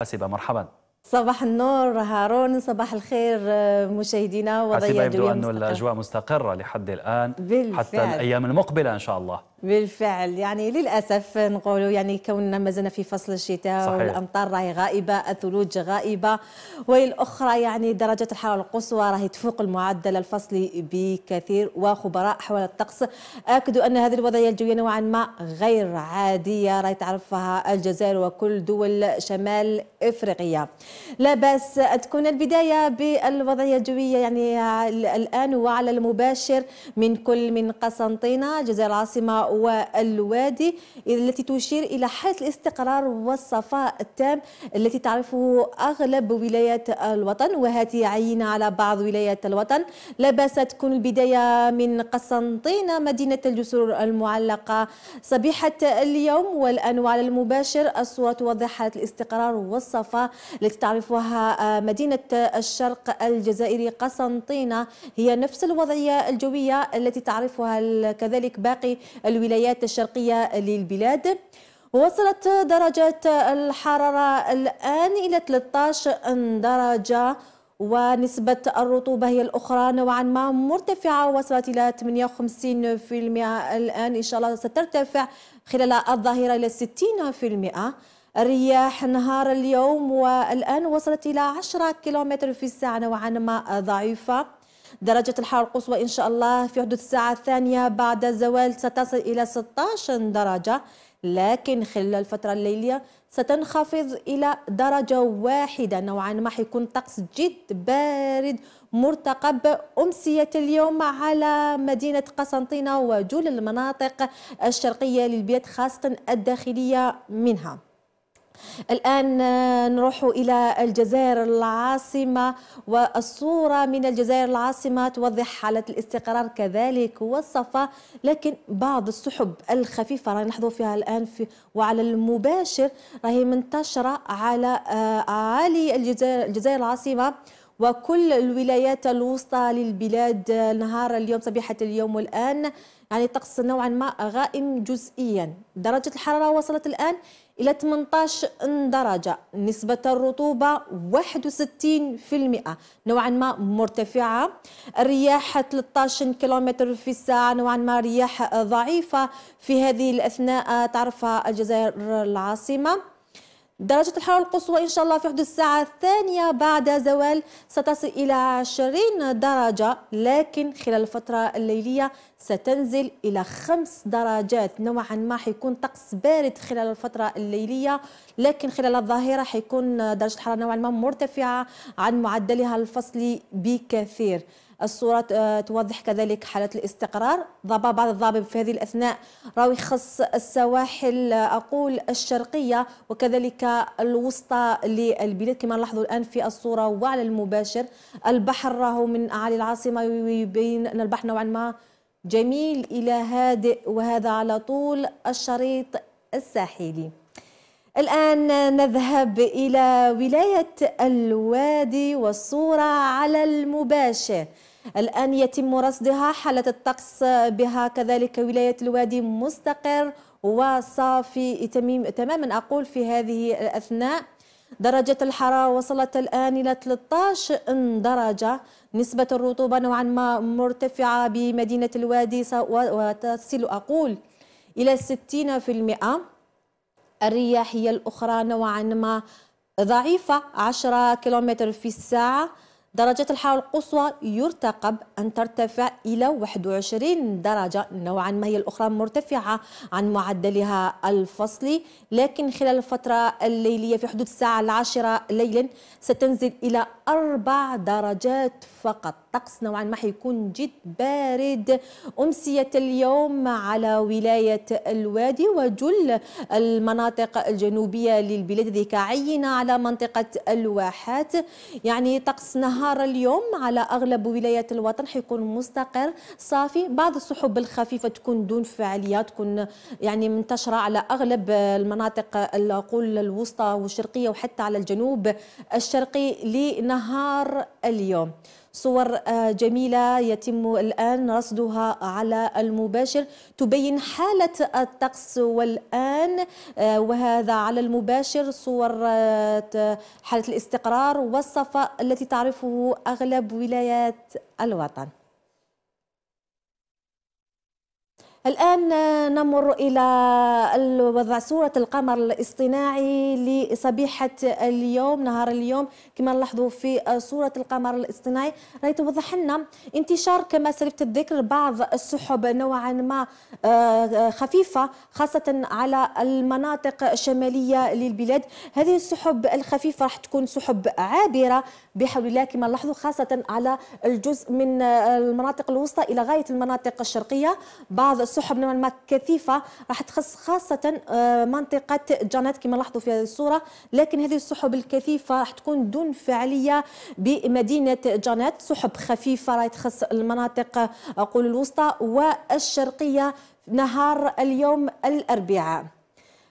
حسيبة مرحبا صباح النور هارون صباح الخير آه، مشاهدينا وضياء حسيبة يبدو أن الأجواء مستقرة لحد الآن بالفعل. حتى الأيام المقبلة إن شاء الله بالفعل يعني للاسف نقولوا يعني كوننا مازلنا في فصل الشتاء صحيح. والامطار راهي غائبه الثلوج غائبه والاخرى يعني درجه الحراره القصوى راهي تفوق المعدل الفصلي بكثير وخبراء حول الطقس اكدوا ان هذه الوضعيه الجويه نوعا ما غير عاديه راهي تعرفها الجزائر وكل دول شمال افريقيا لا باس ان تكون البدايه بالوضعيه الجويه يعني الان وعلى المباشر من كل من قسنطينه جزائر العاصمه والوادي التي تشير إلى حالة الاستقرار والصفاء التام التي تعرفه أغلب ولايات الوطن وهذه عينة على بعض ولايات الوطن لا بأس تكون البداية من قسنطينة مدينة الجسور المعلقة صبيحة اليوم والآن على المباشر الصورة توضح حالة الاستقرار والصفاء التي تعرفها آه، مدينة الشرق الجزائري قسنطينة هي نفس الوضعية الجوية التي تعرفها كذلك باقي الولايات الشرقية للبلاد وصلت درجة الحرارة الآن إلى 13 درجة ونسبة الرطوبة هي الأخرى نوعا ما مرتفعة وصلت إلى 58% الآن إن شاء الله سترتفع خلال الظهيرة إلى 60% الرياح نهار اليوم والآن وصلت إلى 10 كيلومتر في الساعة نوعا ما ضعيفة درجة الحرارة القصوى إن شاء الله في حدود الساعة الثانية بعد الزوال ستصل إلى 16 درجة لكن خلال الفترة الليلية ستنخفض إلى درجة واحدة نوعا ما حيكون طقس جد بارد مرتقب أمسية اليوم على مدينة قسنطينة وجول المناطق الشرقية للبيت خاصة الداخلية منها الآن آه، نروح إلى الجزائر العاصمة والصورة من الجزائر العاصمة توضح حالة الاستقرار كذلك والصفاء لكن بعض السحب الخفيفة راهي نحظو فيها الآن في وعلى المباشر راهي منتشرة على آه، عالي الجزائر, الجزائر العاصمة وكل الولايات الوسطى للبلاد آه، نهار اليوم صبيحة اليوم والآن يعني طقس نوعا ما غائم جزئيا درجة الحرارة وصلت الآن إلى 18 درجة نسبة الرطوبة 61% نوعا ما مرتفعة الرياح 13 كيلومتر في الساعة نوعا ما رياح ضعيفة في هذه الأثناء تعرفها الجزائر العاصمة درجة الحرارة القصوى إن شاء الله في حدود الساعة الثانية بعد زوال ستصل إلى 20 درجة لكن خلال الفترة الليلية ستنزل إلى 5 درجات نوعا ما حيكون طقس بارد خلال الفترة الليلية لكن خلال الظهيرة حيكون درجة الحرارة نوعا ما مرتفعة عن معدلها الفصلي بكثير الصورة آه، توضح كذلك حالة الاستقرار ضباب بعض الضباب في هذه الأثناء راهو يخص السواحل آه، أقول الشرقية وكذلك الوسطى للبلاد كما نلاحظوا الآن في الصورة وعلى المباشر البحر راهو من أعالي العاصمة يبين أن البحر نوعا ما جميل إلى هادئ وهذا على طول الشريط الساحلي الآن نذهب إلى ولاية الوادي والصورة على المباشر الآن يتم رصدها حالة الطقس بها كذلك ولاية الوادي مستقر وصافي تماما أقول في هذه الأثناء درجة الحرارة وصلت الآن إلى 13 درجة نسبة الرطوبة نوعا ما مرتفعة بمدينة الوادي وتصل أقول إلى 60% الرياحية الأخرى نوعا ما ضعيفة 10 كيلومتر في الساعة درجة الحرارة القصوى يرتقب أن ترتفع إلى 21 درجة نوعا ما هي الأخرى مرتفعة عن معدلها الفصلي لكن خلال الفترة الليلية في حدود الساعة العاشرة ليلا ستنزل إلى أربع درجات فقط الطقس نوعا ما حيكون جد بارد أمسية اليوم على ولاية الوادي وجل المناطق الجنوبية للبلاد ذيك عينة على منطقة الواحات يعني طقس نهار اليوم على أغلب ولايات الوطن حيكون مستقر صافي بعض السحب الخفيفة تكون دون فعالية تكون يعني منتشرة على أغلب المناطق الأقول الوسطى والشرقية وحتى على الجنوب الشرقي لنهار اليوم صور آه، جميلة يتم الآن رصدها على المباشر تبين حالة الطقس والآن آه، وهذا على المباشر صور آه، حالة الاستقرار والصفاء التي تعرفه أغلب ولايات الوطن الآن نمر إلى وضع صورة القمر الاصطناعي لصبيحة اليوم نهار اليوم كما نلاحظوا في صورة القمر الاصطناعي راهي توضح لنا انتشار كما سلفت الذكر بعض السحب نوعا ما آه، آه، خفيفة خاصة على المناطق الشمالية للبلاد هذه السحب الخفيفة راح تكون سحب عابرة بحول الله كما نلاحظوا خاصة على الجزء من المناطق الوسطى إلى غاية المناطق الشرقية بعض السحب نوعا ما كثيفه راح تخص خاصه آه، منطقه جانات كما لاحظوا في هذه الصوره لكن هذه السحب الكثيفه راح تكون دون فعاليه بمدينه جانات سحب خفيفه راح تخص المناطق اقول الوسطى والشرقيه نهار اليوم الاربعاء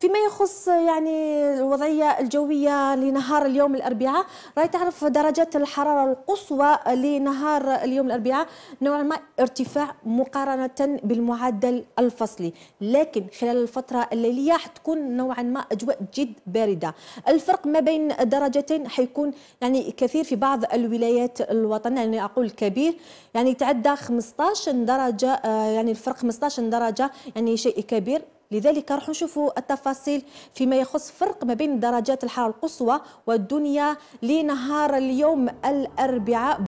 فيما يخص يعني الوضعية الجوية لنهار اليوم الأربعاء راي تعرف درجات الحرارة القصوى لنهار اليوم الأربعاء نوعا ما ارتفاع مقارنة بالمعدل الفصلي لكن خلال الفترة الليلية حتكون نوعا ما أجواء جد باردة الفرق ما بين درجتين حيكون يعني كثير في بعض الولايات الوطن يعني أقول كبير يعني تعدى 15 درجة آه، يعني الفرق 15 درجة يعني شيء كبير لذلك راح نشوفوا التفاصيل فيما يخص فرق ما بين درجات الحراره القصوى والدنيا لنهار اليوم الاربعاء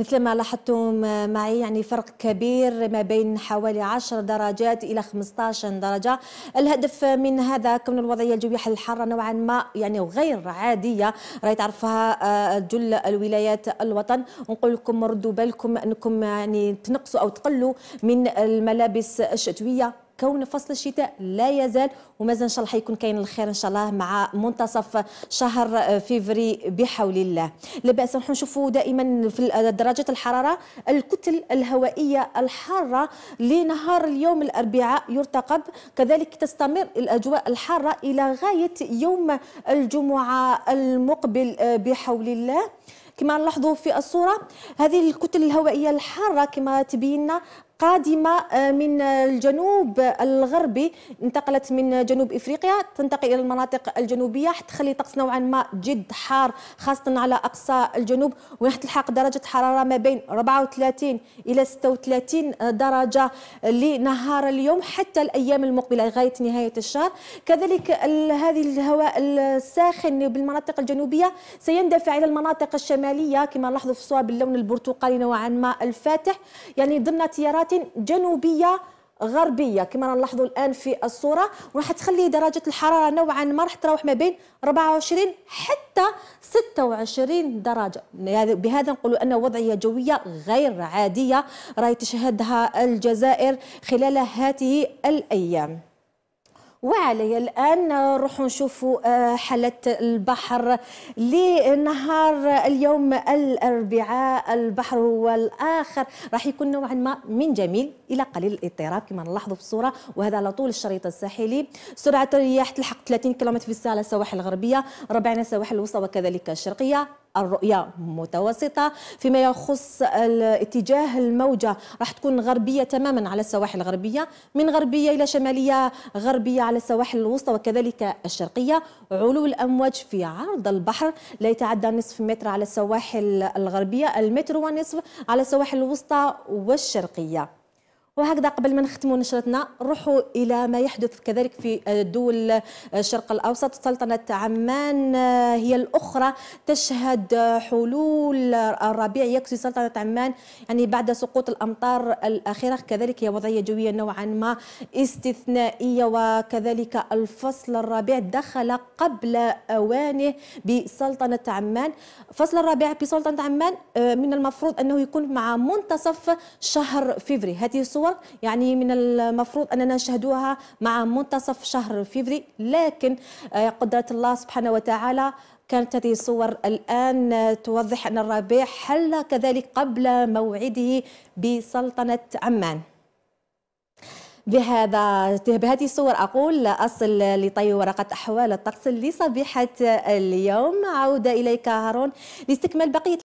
مثل ما لاحظتم آه، معي يعني فرق كبير ما بين حوالي 10 درجات إلى 15 درجة الهدف من هذا كون الوضعية الجوية الحارة نوعا ما يعني غير عادية راهي تعرفها آه، جل الولايات الوطن ونقول لكم ردوا بالكم أنكم يعني تنقصوا أو تقلوا من الملابس الشتوية كون فصل الشتاء لا يزال ومازال ان شاء الله حيكون كاين الخير ان شاء الله مع منتصف شهر فيفري بحول الله لا باس نشوفوا دائما في درجات الحراره الكتل الهوائيه الحاره لنهار اليوم الاربعاء يرتقب كذلك تستمر الاجواء الحاره الى غايه يوم الجمعه المقبل آه، بحول الله كما نلاحظوا في الصوره هذه الكتل الهوائيه الحاره كما تبينا قادمة آه، من الجنوب الغربي انتقلت من جنوب إفريقيا تنتقل إلى المناطق الجنوبية حتخلي طقس نوعا ما جد حار خاصة على أقصى الجنوب تلحق درجة حرارة ما بين 34 إلى 36 درجة لنهار اليوم حتى الأيام المقبلة لغاية نهاية الشهر كذلك هذه الهواء الساخن بالمناطق الجنوبية سيندفع إلى المناطق الشمالية كما نلاحظ في الصور باللون البرتقالي نوعا ما الفاتح يعني ضمن تيارات جنوبية غربية كما نلاحظوا الآن في الصورة وراح تخلي درجة الحرارة نوعا ما راح تروح ما بين 24 حتى 26 درجة بهذا نقول أن وضعية جوية غير عادية راي تشهدها الجزائر خلال هذه الأيام وعلي الآن نروح نشوفوا آه، حالة البحر لنهار اليوم الأربعاء البحر هو الآخر راح يكون نوعا ما من جميل إلى قليل الاضطراب كما نلاحظوا في الصورة وهذا على طول الشريط الساحلي سرعة الرياح تلحق 30 كيلومتر في الساعة على السواحل الغربية ربعنا السواحل الوسطى وكذلك الشرقية الرؤية متوسطة فيما يخص اتجاه الموجة راح تكون غربية تماما على السواحل الغربية من غربية إلى شمالية غربية على السواحل الوسطى وكذلك الشرقية علو الأمواج في عرض البحر لا يتعدى نصف متر على السواحل الغربية المتر ونصف على السواحل الوسطى والشرقية وهكذا قبل ما نختموا نشرتنا نروحوا الى ما يحدث كذلك في دول الشرق الاوسط سلطنه عمان آه، هي الاخرى تشهد حلول الربيع يكسي سلطنه عمان يعني بعد سقوط الامطار الاخيره كذلك هي وضعيه جويه نوعا ما استثنائيه وكذلك الفصل الربيع دخل قبل اوانه بسلطنه عمان فصل الربيع بسلطنه عمان آه، من المفروض انه يكون مع منتصف شهر فبراير هذه الصور الصور يعني من المفروض أننا نشهدوها مع منتصف شهر فيفري لكن آه، قدرة الله سبحانه وتعالى كانت هذه الصور الآن توضح أن الربيع حل كذلك قبل موعده بسلطنة عمان بهذا بهذه الصور اقول اصل لطي ورقه احوال الطقس لصبيحه اليوم عوده اليك هارون لاستكمال بقيه